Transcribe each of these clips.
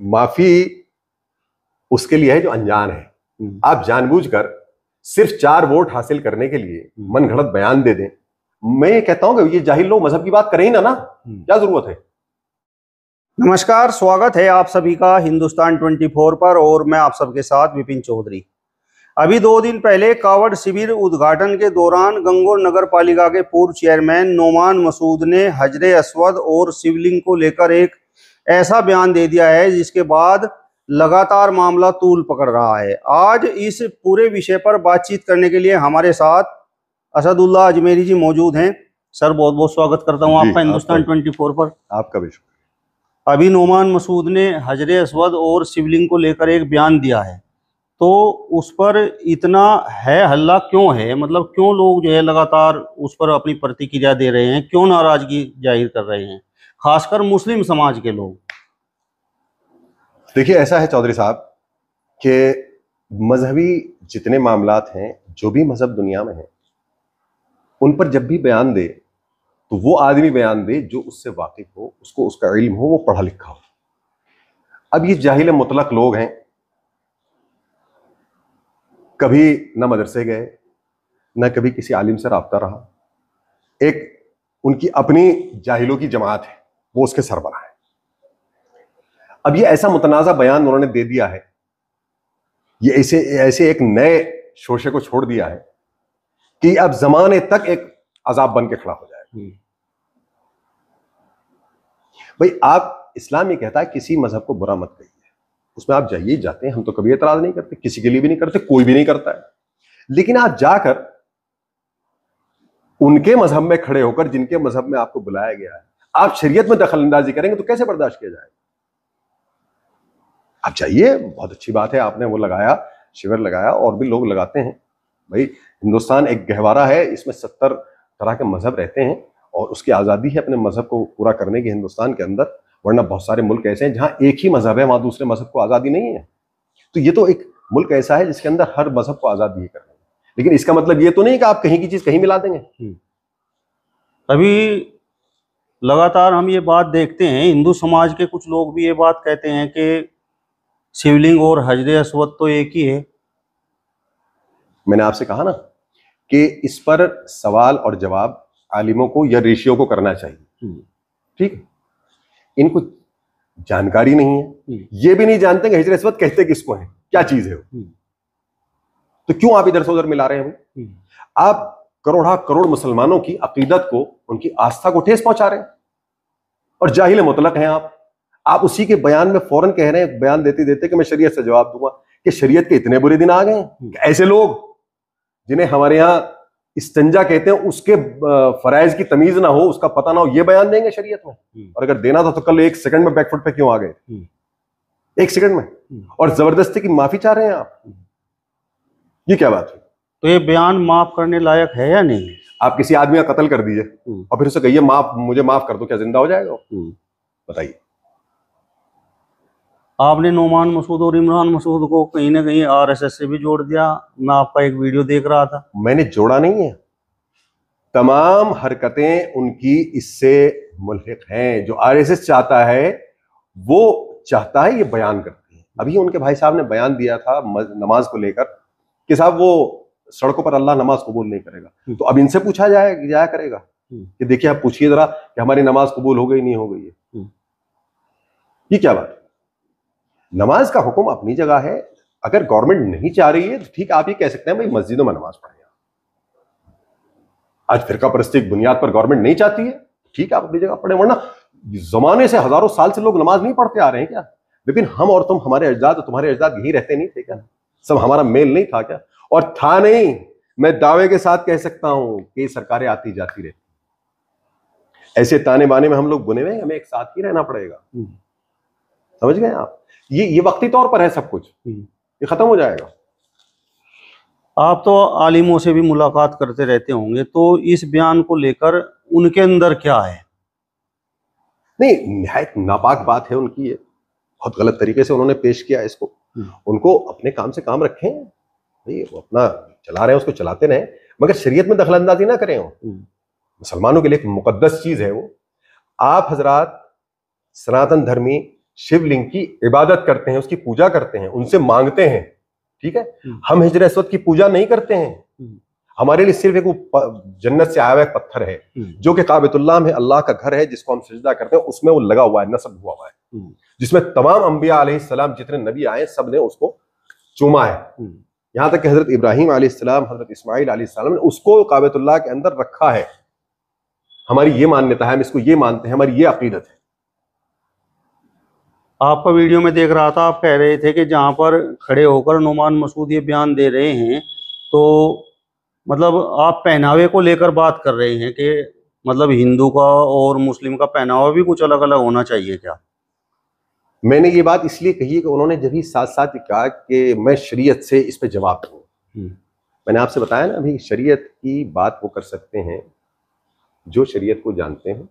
माफी उसके लिए है जो अनजान है हम्म। आप जानबूझकर सिर्फ चार वोट हासिल करने के लिए हम्म। मन घड़त बयान दे दें मैं ये कहता हूं कि ये जाहिल लोग मजहब की बात करें ही ना ना हम्म। क्या जरूरत है नमस्कार स्वागत है आप सभी का हिंदुस्तान 24 पर और मैं आप सबके साथ विपिन चौधरी अभी दो दिन पहले कावड़ शिविर उद्घाटन के दौरान गंगोर नगर पालिका के पूर्व चेयरमैन नोमान मसूद ने हजरे असवद और शिवलिंग को लेकर एक ऐसा बयान दे दिया है जिसके बाद लगातार मामला तूल पकड़ रहा है आज इस पूरे विषय पर बातचीत करने के लिए हमारे साथ असदुल्ला अजमेरी जी मौजूद हैं सर बहुत बहुत स्वागत करता हूं आपका हिंदुस्तान ट्वेंटी फोर पर आपका भी अभी नोमान मसूद ने हजर असवद और शिवलिंग को लेकर एक बयान दिया है तो उस पर इतना है हल्ला क्यों है मतलब क्यों लोग जो है लगातार उस पर अपनी प्रतिक्रिया दे रहे हैं क्यों नाराजगी जाहिर कर रहे हैं खासकर मुस्लिम समाज के लोग देखिए ऐसा है चौधरी साहब कि मजहबी जितने मामला हैं जो भी मजहब दुनिया में है उन पर जब भी बयान दे तो वो आदमी बयान दे जो उससे वाकिफ हो उसको उसका इल्म हो वो पढ़ा लिखा हो अब ये जाहिल मुतलक लोग हैं कभी ना मदरसे गए न कभी किसी आलिम से रबता रहा एक उनकी अपनी जाहिलों की जमात है वो उसके सरबरा है अब ये ऐसा मुतनाजा बयान उन्होंने दे दिया है ये ऐसे ऐसे एक नए शोशे को छोड़ दिया है कि अब जमाने तक एक अजाब बन के खड़ा हो जाए हम्म। भाई आप इस्लाम ये कहता है किसी मजहब को बुरा मत कहिए उसमें आप जाइए जाते हैं हम तो कभी एतराज नहीं करते किसी के लिए भी नहीं करते कोई भी नहीं करता है लेकिन आप जाकर उनके मजहब में खड़े होकर जिनके मजहब में आपको बुलाया गया है आप शरीयत में दखल अंदाजी करेंगे तो कैसे बर्दाश्त किया जाएगा आप चाहिए बहुत अच्छी बात है आपने वो लगाया शिविर लगाया और भी लोग लगाते हैं भाई हिंदुस्तान एक गहवारा है इसमें सत्तर तरह के मजहब रहते हैं और उसकी आज़ादी है अपने मजहब को पूरा करने की हिंदुस्तान के अंदर वरना बहुत सारे मुल्क ऐसे हैं जहाँ एक ही मजहब है वहां दूसरे मजहब को आज़ादी नहीं है तो ये तो एक मुल्क ऐसा है जिसके अंदर हर मजहब को आज़ादी ही करना लेकिन इसका मतलब ये तो नहीं कि आप कहीं की चीज़ कहीं मिला देंगे हम्म। अभी लगातार हम ये बात देखते हैं हिंदू समाज के कुछ लोग भी ये बात कहते हैं कि शिवलिंग और हजर अश्वत तो एक ही है मैंने आपसे कहा ना कि इस पर सवाल और जवाब आलिमों को या ऋषियों को करना चाहिए हम्म। ठीक इनको जानकारी नहीं है हम्म। ये भी नहीं जानते कि हजर अश्वत कहते किसको है क्या चीज है वो हम्म। तो क्यों आप इधर से उधर मिला रहे हैं आप करोड़ा करोड़ मुसलमानों की अकीदत को उनकी आस्था को ठेस पहुंचा रहे हैं और जाहिल मुतलक हैं आप आप उसी के बयान में फौरन कह रहे हैं बयान देते देते कि मैं शरीयत से जवाब दूंगा कि शरीयत के इतने बुरे दिन आ गए हम्म। ऐसे लोग जिन्हें हमारे यहां इस्तंजा कहते हैं उसके फराइज की तमीज ना हो उसका पता ना हो ये बयान देंगे शरीयत में हम्म। और अगर देना था तो कल एक सेकंड में बैकफुट पे क्यों आ गए हम्म। एक सेकंड में और जबरदस्ती की माफी चाह रहे हैं आप ये क्या बात है तो ये बयान माफ करने लायक है या नहीं आप किसी आदमी का कत्ल कर दीजिए हम्म। और फिर उसे कहिए माफ मुझे माफ कर दो क्या जिंदा हो जाएगा हम्म। बताइए आपने नोमान मसूद और इमरान मसूद को कहीं ना कहीं आरएसएस से भी जोड़ दिया मैं आपका एक वीडियो देख रहा था मैंने जोड़ा नहीं है तमाम हरकतें उनकी इससे मुलहक हैं जो आरएसएस चाहता है वो चाहता है ये बयान करते हैं अभी उनके भाई साहब ने बयान दिया था नमाज को लेकर कि साहब वो सड़कों पर अल्लाह नमाज कबूल नहीं करेगा हम्म। तो अब इनसे पूछा जाए जाया करेगा हम्म। कि देखिए आप पूछिए जरा कि हमारी नमाज कबूल हो गई नहीं हो गई है हम्म। ये क्या बात नमाज का हुक्म अपनी जगह है अगर गवर्नमेंट नहीं चाह रही है तो ठीक आप ये कह सकते हैं भाई मस्जिदों में नमाज पढ़े आज फिरका परस्ती की बुनियाद पर गवर्नमेंट नहीं चाहती है ठीक है आप अपनी जगह पढ़े वरना जमाने से हजारों साल से लोग नमाज नहीं पढ़ते आ रहे हैं क्या लेकिन हम और तुम हमारे अजदाद तुम्हारे अजदाद यही रहते नहीं थे क्या सब हमारा मेल नहीं था क्या और था नहीं मैं दावे के साथ कह सकता हूं कि सरकारें आती जाती रहती ऐसे ताने बाने में हम लोग बुने हुए हमें एक साथ ही रहना पड़ेगा हम्म। समझ गए आप ये ये वक्ती तौर पर है सब कुछ हम्म। ये खत्म हो जाएगा आप तो आलिमों से भी मुलाकात करते रहते होंगे तो इस बयान को लेकर उनके अंदर क्या है नहीं नहायत नापाक बात है उनकी ये बहुत गलत तरीके से उन्होंने पेश किया इसको हम्म। उनको अपने काम से काम रखें भाई वो अपना चला रहे हैं उसको चलाते रहे मगर शरीयत में दखल अंदाजी ना करें वो हम्म। मुसलमानों के लिए एक मुकदस चीज़ है वो आप हजरात सनातन धर्मी शिवलिंग की इबादत करते हैं उसकी पूजा करते हैं उनसे मांगते हैं ठीक है हम्म। हम हिजर अस्वद की पूजा नहीं करते हैं हम्म। हमारे लिए सिर्फ एक वो जन्नत से आया हुआ एक पत्थर है जो कि काबितुल्ला में अल्लाह का घर है जिसको हम सजदा करते हैं उसमें वो लगा हुआ है नसब हुआ हुआ है जिसमें तमाम अंबिया सलाम जितने नबी आए सब ने उसको चूमा है यहाँ तक कि हजरत इब्राहिम आलाम हजरत इसमाइल आलाम ने उसको काबतुल्ला के अंदर रखा है हमारी ये मान्यता है हम इसको ये मानते हैं हमारी ये अकीदत है आपका वीडियो में देख रहा था आप कह रहे थे कि जहाँ पर खड़े होकर नुमान मसूद ये बयान दे रहे हैं तो मतलब आप पहनावे को लेकर बात कर रहे हैं कि मतलब हिंदू का और मुस्लिम का पहनावा भी कुछ अलग अलग होना चाहिए क्या मैंने ये बात इसलिए कही है कि उन्होंने जब ही साथ साथ ही कहा कि मैं शरीयत से इस पर जवाब दूँ हम्म। मैंने आपसे बताया ना अभी शरीयत की बात वो कर सकते हैं जो शरीयत को जानते हैं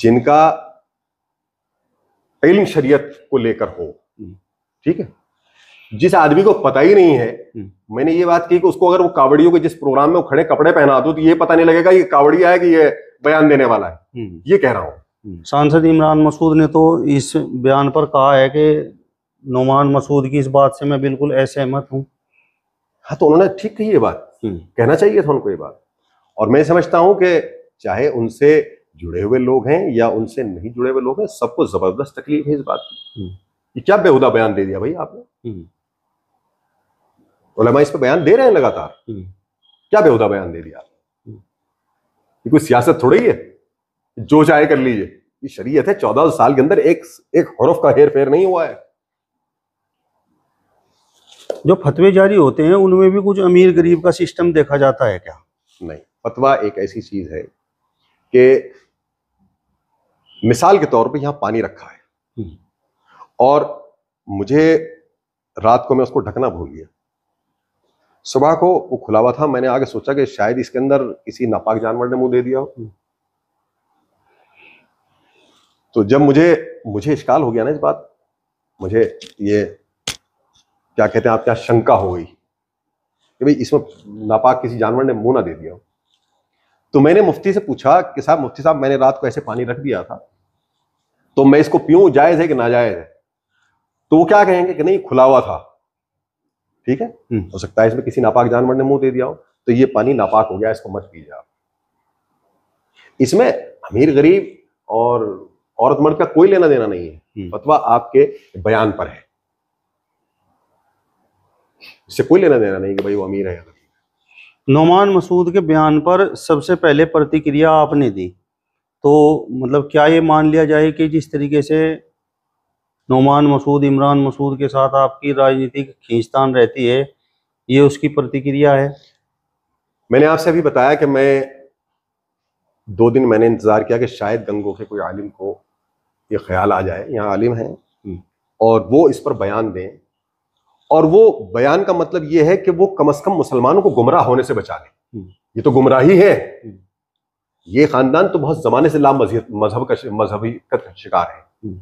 जिनका इल्म शरीयत को लेकर हो हम्म। ठीक है जिस आदमी को पता ही नहीं है हम्म। मैंने ये बात कही कि उसको अगर वो कावड़ियों के जिस प्रोग्राम में वो खड़े कपड़े पहना दो तो ये पता नहीं लगेगा ये कावड़िया है कि ये बयान देने वाला है ये कह रहा हूं हम्म। सांसद इमरान मसूद ने तो इस बयान पर कहा है कि नुमान मसूद की इस बात से मैं बिल्कुल असहमत हूँ हाँ तो उन्होंने ठीक कही ये बात हम्म। कहना चाहिए था उनको ये बात और मैं समझता हूँ कि चाहे उनसे जुड़े हुए लोग हैं या उनसे नहीं जुड़े हुए लोग हैं सबको जबरदस्त तकलीफ है इस बात की हम्म। क्या बेहुदा बयान दे दिया भाई आपने उलमा इस पर बयान दे रहे हैं लगातार क्या बेहुदा बयान दे दिया आपने ये कोई सियासत थोड़ी है जो चाहे कर लीजिए ये शरीयत है चौदह साल के अंदर एक एक हरफ का हेर फेर नहीं हुआ है जो फतवे जारी होते हैं उनमें भी कुछ अमीर गरीब का सिस्टम देखा जाता है क्या नहीं फतवा एक ऐसी चीज है कि मिसाल के तौर पे यहां पानी रखा है हम्म। और मुझे रात को मैं उसको ढकना भूल गया सुबह को वो खुला हुआ था मैंने आगे सोचा कि शायद इसके अंदर किसी नापाक जानवर ने मुंह दे दिया हो हम्म। तो जब मुझे मुझे इश्काल हो गया ना इस बात मुझे ये क्या कहते हैं आप क्या शंका हो गई कि भाई इसमें नापाक किसी जानवर ने मुंह ना दे दिया तो मैंने मुफ्ती से पूछा कि साहब मुफ्ती साहब मैंने रात को ऐसे पानी रख दिया था तो मैं इसको पीऊं जायज़ है कि ना जायज है तो वो क्या कहेंगे कि नहीं खुला हुआ था ठीक है हम्म। हो सकता है इसमें किसी नापाक जानवर ने मुंह दे दिया हो तो ये पानी नापाक हो गया इसको मत पीजिए आप इसमें अमीर गरीब और औरत मर्द का कोई लेना देना नहीं है हम्म। फतवा आपके बयान पर है इससे कोई लेना देना नहीं कि भाई वो अमीर है नोमान मसूद के बयान पर सबसे पहले प्रतिक्रिया आपने दी तो मतलब क्या ये मान लिया जाए कि जिस तरीके से नोमान मसूद इमरान मसूद के साथ आपकी राजनीतिक खींचतान रहती है ये उसकी प्रतिक्रिया है मैंने आपसे अभी बताया कि मैं दो दिन मैंने इंतज़ार किया कि शायद गंगो के कोई आलिम को ये ख्याल आ जाए यहाँ आलिम हैं हम्म। और वो इस पर बयान दें और वो बयान का मतलब ये है कि वो कम अज कम मुसलमानों को गुमराह होने से बचा लें हम्म। ये तो गुमराही है हम्म। ये खानदान तो बहुत जमाने से ला मजहब का मजहबी का शिकार है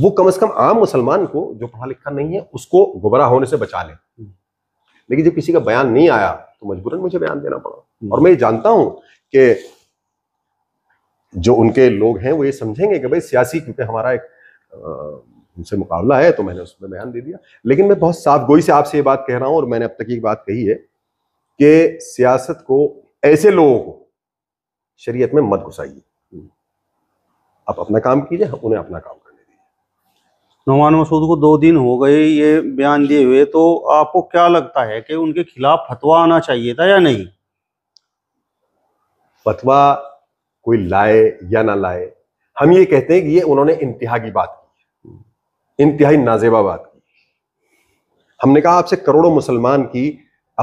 वो कम अज कम आम मुसलमान को जो पढ़ा लिखा नहीं है उसको गुमराह होने से बचा लें लेकिन जब किसी का बयान नहीं आया तो मजबूरन मुझे बयान देना पड़ा और मैं ये जानता हूं कि जो उनके लोग हैं वो ये समझेंगे कि भाई सियासी क्योंकि हमारा एक उनसे मुकाबला है तो मैंने उसमें बयान दे दिया लेकिन मैं बहुत साफ गोई से आपसे ये बात कह रहा हूं और मैंने अब तक एक बात कही है कि सियासत को ऐसे लोगों को शरीयत में मत घुसाइए आप अपना काम कीजिए उन्हें अपना काम करने दीजिए नौमान मसूद को दो दिन हो गए ये बयान दिए हुए तो आपको क्या लगता है कि उनके खिलाफ फतवा आना चाहिए था या नहीं फतवा कोई लाए या ना लाए हम ये कहते हैं कि ये उन्होंने इंतहा की बात की इंतहाई नाजेबा बात की हमने कहा आपसे करोड़ों मुसलमान की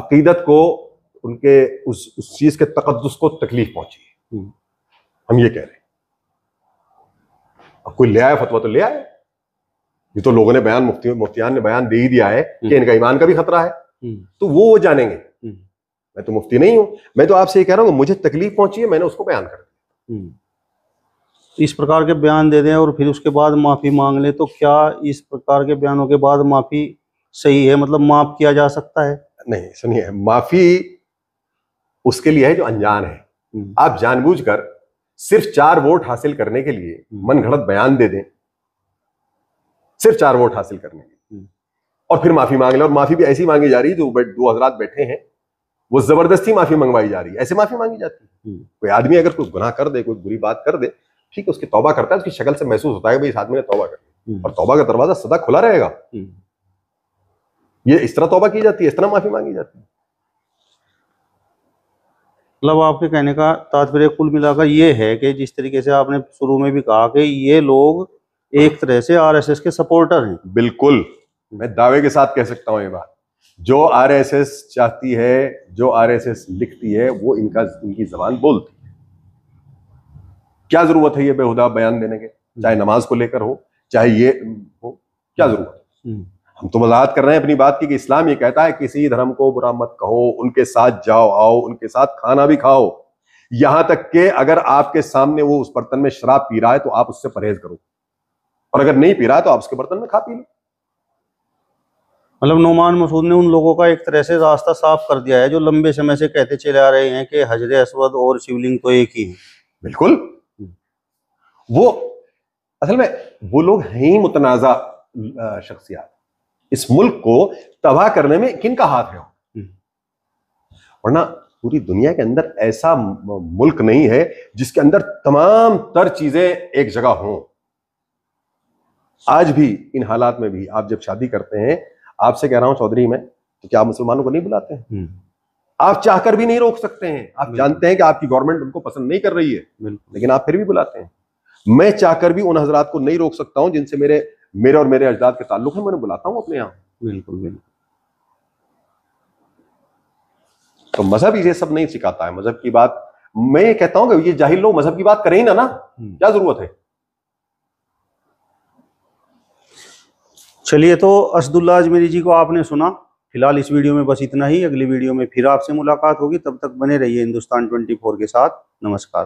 अकीदत को उनके उस उस चीज के तकदस को तकलीफ पहुंची हम ये कह रहे हैं अब कोई ले आए फतवा तो ले आए ये तो लोगों ने बयान मुफ्ती मुफ्तियान ने बयान दे ही दिया है कि इनका ईमान का भी खतरा है तो वो वो जानेंगे मैं तो मुफ्ती नहीं हूं मैं तो आपसे ये कह रहा हूं मुझे तकलीफ पहुंची है मैंने उसको बयान कर दिया हम्म। इस प्रकार के बयान दे दें और फिर उसके बाद माफ़ी मांग लें तो क्या इस प्रकार के बयानों के बाद माफ़ी सही है मतलब माफ़ किया जा सकता है नहीं सुनिए माफ़ी उसके लिए है जो अनजान है हम्म। आप जानबूझकर सिर्फ चार वोट हासिल करने के लिए हम्म। मन घड़त बयान दे दें सिर्फ चार वोट हासिल करने के और फिर माफ़ी मांग लें और माफ़ी भी ऐसी मांगी जा रही है जो दो हजरात बैठे हैं वो जबरदस्ती माफी मंगवाई जा रही है ऐसे माफी मांगी जाती है हम्म। कोई आदमी अगर कोई गुनाह कर दे कोई बुरी बात कर दे ठीक है उसकी तौबा करता है उसकी शक्ल से महसूस होता है भाई इस आदमी ने तौबा कर हम्म। और तौबा का दरवाजा सदा खुला रहेगा हम्म। ये इस तरह तौबा की जाती है इस तरह माफी मांगी जाती है मतलब आपके कहने का तात्पर्य कुल मिलाकर ये है कि जिस तरीके से आपने शुरू में भी कहा कि ये लोग एक तरह से आरएसएस के सपोर्टर हैं बिल्कुल मैं दावे के साथ कह सकता हूँ ये बात जो आरएसएस चाहती है जो आरएसएस लिखती है वो इनका इनकी जबान बोलती है क्या जरूरत है ये बेहुदा बयान देने के चाहे नमाज को लेकर हो चाहे ये हो क्या जरूरत है हम्म। हम तो वजाहत कर रहे हैं अपनी बात की कि इस्लाम ये कहता है किसी धर्म को बुरा मत कहो उनके साथ जाओ आओ उनके साथ खाना भी खाओ यहां तक के अगर आपके सामने वो उस बर्तन में शराब पी रहा है तो आप उससे परहेज करो और अगर नहीं पी रहा है तो आप उसके बर्तन में खा पी लो मतलब नुमान मसूद ने उन लोगों का एक तरह से रास्ता साफ कर दिया है जो लंबे समय से कहते चले आ रहे हैं कि हजरे असवद और शिवलिंग तो एक ही है बिल्कुल वो असल में वो लोग हैं ही मुतनाज़ा शख्सियात इस मुल्क को तबाह करने में किन का हाथ है हम्म। वरना पूरी दुनिया के अंदर ऐसा मुल्क नहीं है जिसके अंदर तमाम तर चीजें एक जगह हों आज भी इन हालात में भी आप जब शादी करते हैं आपसे कह रहा हूँ चौधरी में तो क्या आप मुसलमानों को नहीं बुलाते हैं हम्म। आप चाहकर भी नहीं रोक सकते हैं आप जानते हैं कि आपकी गवर्नमेंट उनको पसंद नहीं कर रही है लेकिन आप फिर भी बुलाते हैं मैं चाहकर भी उन हजरात को नहीं रोक सकता हूं जिनसे मेरे मेरे और मेरे अजदाद के ताल्लुक है मैं बुलाता हूँ अपने यहां बिल्कुल बिल्कुल तो मजहब ये सब नहीं सिखाता है मजहब की बात मैं ये कहता हूँ कि ये जाहिल लोग मजहब की बात करें ही ना ना हम्म। क्या जरूरत है चलिए तो असदुल्ला अजमेरी जी को आपने सुना फिलहाल इस वीडियो में बस इतना ही अगली वीडियो में फिर आपसे मुलाकात होगी तब तक बने रहिए हिंदुस्तान 24 के साथ नमस्कार